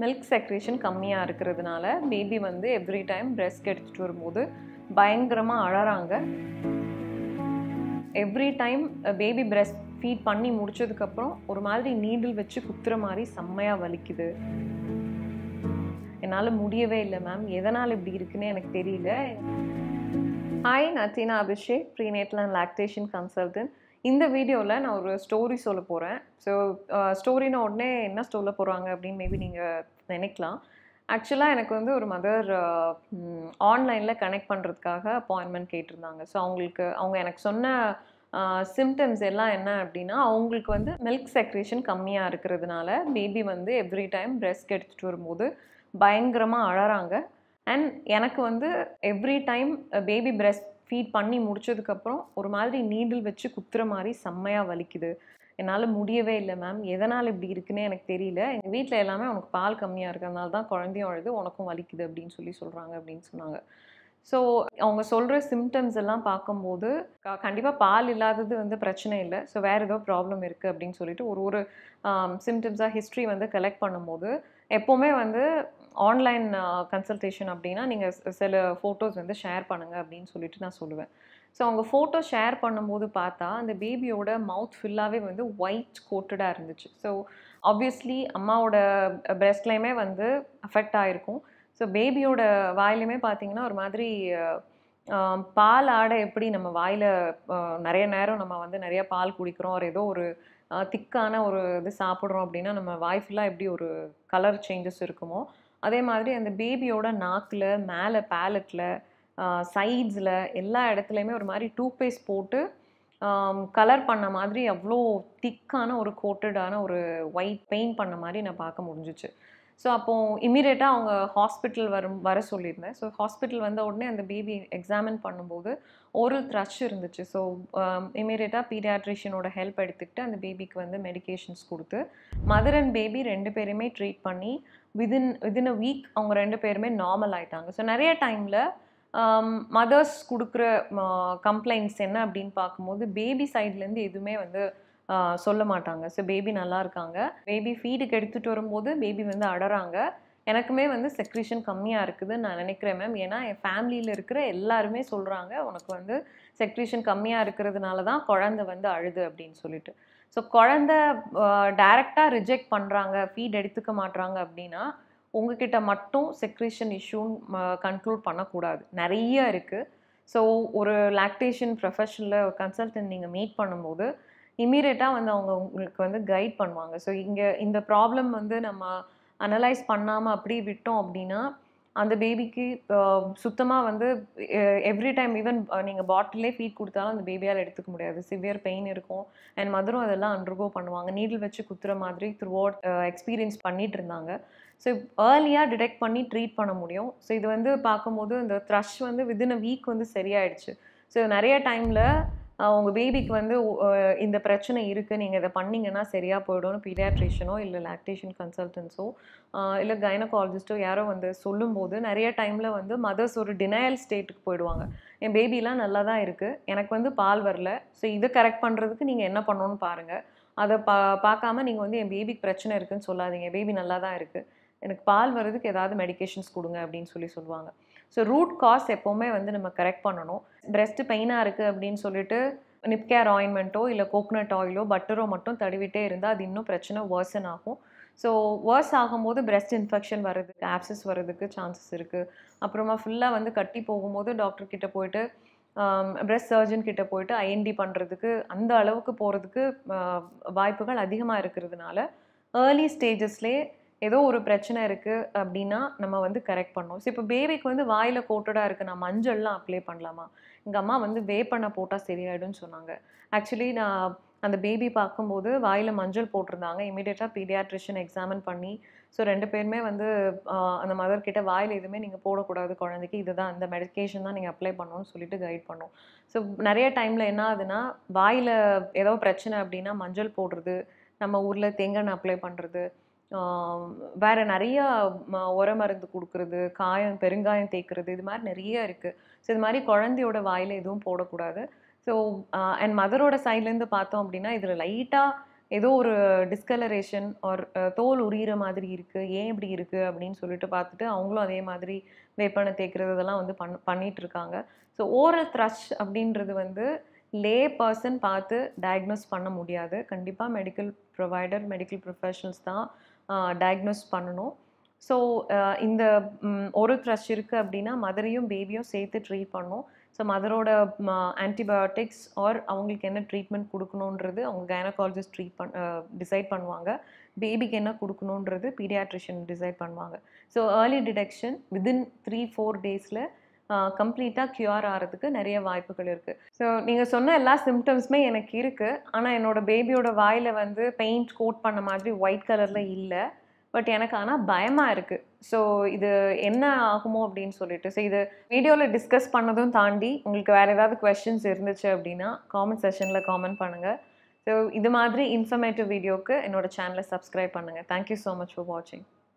milk secretion கம்மியாக இருக்கிறதுனால baby வந்து எவ்ரி டைம் பிரெஸ்ட் எடுத்துகிட்டு வரும்போது பயங்கரமாக அழறாங்க every time baby breast feed பண்ணி முடிச்சதுக்கப்புறம் ஒரு மாதிரி நீடில் வச்சு குத்துற மாதிரி செம்மையாக வலிக்குது என்னால் முடியவே இல்லை மேம் எதனால் இப்படி இருக்குன்னு எனக்கு தெரியல hi Seena Abhishek prenatal lactation consultant இந்த வீடியோவில் நான் ஒரு ஸ்டோரி சொல்ல போகிறேன் ஸோ ஸ்டோரினா உடனே என்ன சொல்ல போகிறாங்க அப்படின்னு மேபி நீங்கள் நினைக்கலாம் ஆக்சுவலாக எனக்கு வந்து ஒரு மதர் ஆன்லைனில் கனெக்ட் பண்ணுறதுக்காக அப்பாயின்மெண்ட் கேட்டிருந்தாங்க ஸோ அவங்களுக்கு அவங்க எனக்கு சொன்ன சிம்டம்ஸ் எல்லாம் என்ன அப்படின்னா அவங்களுக்கு வந்து மில்க் செக்ரேஷன் கம்மியாக இருக்கிறதுனால பேபி வந்து எவ்ரி டைம் பிரெஸ்ட் எடுத்துகிட்டு வரும்போது பயங்கரமாக அழறாங்க அண்ட் எனக்கு வந்து every time baby breast feed பண்ணி முடிச்சதுக்கப்புறம் ஒரு மாதிரி நீடில் வச்சு குத்துற மாதிரி செம்மையாக வலிக்குது என்னால் முடியவே இல்லை மேம் எதனால் இப்படி இருக்குன்னு எனக்கு தெரியல எங்கள் வீட்டில் எல்லாமே உனக்கு பால் கம்மியாக இருக்கிறதுனால தான் குழந்தையும் அழுது உனக்கும் வலிக்குது அப்படின்னு சொல்லி சொல்கிறாங்க அப்படின்னு சொன்னாங்க ஸோ அவங்க சொல்கிற சிம்டம்ஸ் எல்லாம் பார்க்கும்போது கண்டிப்பாக பால் இல்லாதது வந்து பிரச்சனை இல்லை ஸோ வேறு ஏதோ ப்ராப்ளம் இருக்குது அப்படின்னு சொல்லிட்டு ஒரு ஒரு சிம்டம்ஸாக ஹிஸ்ட்ரி வந்து கலெக்ட் பண்ணும்போது எப்போவுமே வந்து ஆன்லைன் கன்சல்டேஷன் அப்படின்னா நீங்கள் சில ஃபோட்டோஸ் வந்து ஷேர் பண்ணுங்கள் அப்படின்னு சொல்லிட்டு நான் சொல்லுவேன் ஸோ அவங்க ஃபோட்டோ ஷேர் பண்ணும்போது பார்த்தா அந்த பேபியோட மவுத் ஃபுல்லாகவே வந்து ஒயிட் கோட்டடாக இருந்துச்சு ஸோ ஆப்வியஸ்லி அம்மாவோட பிரெஸ்ட்லேயுமே வந்து அஃபெக்ட் ஆகிருக்கும் ஸோ பேபியோட வாயிலுமே பார்த்தீங்கன்னா ஒரு மாதிரி பால் ஆடை எப்படி நம்ம வாயில் நிறைய நேரம் நம்ம வந்து நிறைய பால் குடிக்கிறோம் ஒரு ஏதோ ஒரு திக்கான ஒரு இது சாப்பிட்றோம் அப்படின்னா நம்ம வாய் ஃபுல்லாக எப்படி ஒரு கலர் சேஞ்சஸ் இருக்குமோ அதே மாதிரி அந்த பேபியோட நாக்கில் மேலே பேலட்டில் சைட்ஸில் எல்லா இடத்துலையுமே ஒரு மாதிரி டூத்பேஸ்ட் போட்டு கலர் பண்ண மாதிரி அவ்வளோ திக்கான ஒரு கோட்டடான ஒரு ஒயிட் பெயிண்ட் பண்ண மாதிரி நான் பார்க்க முடிஞ்சிச்சு ஸோ அப்போது இமீடியட்டாக அவங்க ஹாஸ்பிட்டல் வரும் வர சொல்லியிருந்தேன் ஸோ ஹாஸ்பிட்டல் வந்த உடனே அந்த பேபி எக்ஸாமின் பண்ணும்போது ஒரு த்ரஷ் இருந்துச்சு ஸோ இமீடியட்டாக பீடியாட்ரிஷியனோட ஹெல்ப் எடுத்துக்கிட்டு அந்த பேபிக்கு வந்து மெடிகேஷன்ஸ் கொடுத்து மதர் அண்ட் பேபி ரெண்டு பேருமே ட்ரீட் பண்ணி விதின் விதின் அ வீக் அவங்க ரெண்டு பேருமே நார்மல் ஆயிட்டாங்க ஸோ நிறைய டைமில் மதர்ஸ் um, கொடுக்குற கம்ப்ளைண்ட்ஸ் uh, என்ன அப்படின்னு பார்க்கும்போது பேபி சைட்லேருந்து எதுவுமே வந்து சொல்ல மாட்டாங்க ஸோ பேபி நல்லா இருக்காங்க பேபி ஃபீடுக்கு எடுத்துகிட்டு வரும்போது பேபி வந்து அடறாங்க எனக்குமே வந்து செக்ரிஷன் கம்மியாக இருக்குதுன்னு நான் நினைக்கிறேன் மேம் ஏன்னா என் ஃபேமிலியில் இருக்கிற எல்லாருமே சொல்கிறாங்க உனக்கு வந்து செக்ரிஷன் கம்மியாக இருக்கிறதுனால தான் குழந்தை வந்து அழுது அப்படின்னு சொல்லிட்டு ஸோ குழந்த டைரெக்டாக ரிஜெக்ட் பண்ணுறாங்க ஃபீட் எடுத்துக்க மாட்டுறாங்க அப்படின்னா உங்ககிட்ட மட்டும் செக்ரிஷன் இஷ்யூன்னு கன்க்ளூட் பண்ணக்கூடாது நிறைய இருக்குது ஸோ ஒரு லாக்டேஷன் ப்ரொஃபஷனில் கன்சல்டன்ட் நீங்கள் மீட் பண்ணும்போது இமீடியட்டாக வந்து அவங்க உங்களுக்கு வந்து கைட் பண்ணுவாங்க ஸோ இங்கே இந்த ப்ராப்ளம் வந்து நம்ம அனலைஸ் பண்ணாமல் அப்படி விட்டோம் அப்படின்னா அந்த பேபிக்கு சுத்தமாக வந்து எவ்ரி டைம் ஈவன் நீங்கள் பாட்டிலே ஃபீட் கொடுத்தாலும் அந்த பேபியால் எடுத்துக்க முடியாது சிவியர் பெயின் இருக்கும் அண்ட் மதுரம் அதெல்லாம் அண்டர்கோ பண்ணுவாங்க நீடில் வச்சு குத்துற மாதிரி த்ரூ அவுட் எக்ஸ்பீரியன்ஸ் பண்ணிட்டு இருந்தாங்க ஸோ ஏர்லியாக டிடெக்ட் பண்ணி ட்ரீட் பண்ண முடியும் ஸோ இது வந்து பார்க்கும்போது இந்த த்ரஷ் வந்து வித்தின் அ வீக் வந்து சரியாயிடுச்சு ஸோ நிறைய டைமில் உங்கள் பேபிக்கு வந்து இந்த பிரச்சனை இருக்குது நீங்கள் இதை பண்ணிங்கன்னா சரியாக போயிடும்னு பீடியாட்ரிஷனோ இல்லை லாக்டேஷன் கன்சல்டன்ஸோ இல்லை கைனகாலஜிஸ்ட்டோ யாரோ வந்து சொல்லும்போது நிறைய டைமில் வந்து மதர்ஸ் ஒரு டினயல் ஸ்டேட்டுக்கு போயிடுவாங்க என் பேபிலாம் நல்லா தான் இருக்குது எனக்கு வந்து பால் வரல ஸோ இதை கரெக்ட் பண்ணுறதுக்கு நீங்கள் என்ன பண்ணணும்னு பாருங்கள் அதை பா பார்க்காம நீங்கள் வந்து என் பேபிக்கு பிரச்சனை இருக்குதுன்னு சொல்லாதீங்க பேபி நல்லா தான் இருக்குது எனக்கு பால் வர்றதுக்கு ஏதாவது மெடிக்கேஷன்ஸ் கொடுங்க அப்படின்னு சொல்லி சொல்லுவாங்க ஸோ ரூட் காஸ் எப்போவுமே வந்து நம்ம கரெக்ட் பண்ணணும் பிரெஸ்ட் பெயினாக இருக்குது அப்படின்னு சொல்லிட்டு நிப்கேர் ஆயின்மெண்ட்டோ இல்லை கோக்னட் ஆயிலோ பட்டரோ மட்டும் தடுவிட்டே இருந்தால் அது இன்னும் பிரச்சனை வேர்சன் ஆகும் ஸோ வேர்ஸ் ஆகும்போது பிரெஸ்ட் இன்ஃபெக்ஷன் வர்றதுக்கு ஆப்சஸ் வர்றதுக்கு சான்சஸ் இருக்குது அப்புறமா ஃபுல்லாக வந்து கட்டி போகும்போது டாக்டர் கிட்டே போயிட்டு பிரெஸ்ட் சர்ஜன் கிட்ட போயிட்டு ஐஎன்டி பண்ணுறதுக்கு அந்த அளவுக்கு போகிறதுக்கு வாய்ப்புகள் அதிகமாக இருக்கிறதுனால ஏர்லி ஸ்டேஜஸ்லேயே ஏதோ ஒரு பிரச்சனை இருக்குது அப்படின்னா நம்ம வந்து கரெக்ட் பண்ணோம் ஸோ இப்போ பேபிக்கு வந்து வாயில் கோட்டடாக இருக்குது நான் மஞ்சள்லாம் அப்ளை பண்ணலாமா எங்கள் அம்மா வந்து வேப்பெண்ணெய் போட்டால் சரியாயிடும்னு சொன்னாங்க ஆக்சுவலி நான் அந்த பேபி பார்க்கும்போது வாயில் மஞ்சள் போட்டிருந்தாங்க இமீடியட்டாக பீடியாட்ரிஷன் எக்ஸாமின் பண்ணி ஸோ ரெண்டு பேருமே வந்து அந்த மதர் கிட்ட வாயில் எதுவுமே நீங்கள் போடக்கூடாது குழந்தைக்கு இதுதான் இந்த மெடிக்கேஷன் தான் நீங்கள் அப்ளை பண்ணணும்னு சொல்லிட்டு கைட் பண்ணோம் ஸோ நிறைய டைமில் என்ன ஆகுதுன்னா வாயில் ஏதோ பிரச்சனை அப்படின்னா மஞ்சள் போடுறது நம்ம ஊரில் தேங்காய் அப்ளை பண்ணுறது வேறு நிறையா உர மருந்து கொடுக்குறது காயம் பெருங்காயம் தேய்க்கிறது இது மாதிரி நிறைய இருக்குது ஸோ இது மாதிரி குழந்தையோட வாயில் எதுவும் போடக்கூடாது ஸோ அண்ட் மதரோட சைட்லேருந்து பார்த்தோம் அப்படின்னா இதில் லைட்டாக ஏதோ ஒரு டிஸ்கலரேஷன் ஆர் தோல் உரியிற மாதிரி இருக்குது ஏன் இப்படி இருக்குது அப்படின்னு சொல்லிட்டு பார்த்துட்டு அவங்களும் அதே மாதிரி வேப்பனை தேய்க்கிறது இதெல்லாம் வந்து பண் பண்ணிகிட்ருக்காங்க ஸோ ஓரல் த்ரஷ் அப்படின்றது வந்து லே பர்சன் பார்த்து டயக்னோஸ் பண்ண முடியாது கண்டிப்பாக மெடிக்கல் ப்ரொவைடர் மெடிக்கல் ப்ரொஃபஷனல்ஸ் தான் டயக்னோஸ் பண்ணணும் ஸோ இந்த ஒரு த்ரஷ் இருக்குது அப்படின்னா மதரையும் பேபியும் சேர்த்து ட்ரீட் பண்ணணும் ஸோ மதரோட ஆன்டிபயோட்டிக்ஸ் ஆர் அவங்களுக்கு என்ன ட்ரீட்மெண்ட் கொடுக்கணுன்றது அவங்க கைனகாலஜிஸ்ட் ட்ரீட் பண் டிசைட் பண்ணுவாங்க பேபிக்கு என்ன கொடுக்கணுன்றது பீடியாட்ரிஷியன் டிசைட் பண்ணுவாங்க so early detection within three four டேஸில் கம்ப்ளீட்டாக க்யூர் ஆகிறதுக்கு நிறைய வாய்ப்புகள் இருக்குது ஸோ நீங்கள் சொன்ன எல்லா சிம்டம்ஸுமே எனக்கு இருக்குது ஆனால் என்னோடய பேபியோட வாயில் வந்து பெயிண்ட் கோட் பண்ண மாதிரி ஒயிட் கலரில் இல்லை பட் எனக்கு ஆனால் பயமாக இருக்குது ஸோ இது என்ன ஆகுமோ அப்படின்னு சொல்லிட்டு ஸோ இது வீடியோவில் டிஸ்கஸ் பண்ணதும் தாண்டி உங்களுக்கு வேறு ஏதாவது கொஷின்ஸ் இருந்துச்சு அப்படின்னா காமெண்ட் செஷனில் காமெண்ட் பண்ணுங்கள் ஸோ இது மாதிரி இன்ஃபர்மேட்டிவ் வீடியோவுக்கு என்னோடய சேனலை சப்ஸ்கிரைப் பண்ணுங்கள் தேங்க்யூ ஸோ மச் ஃபார் வாட்சிங்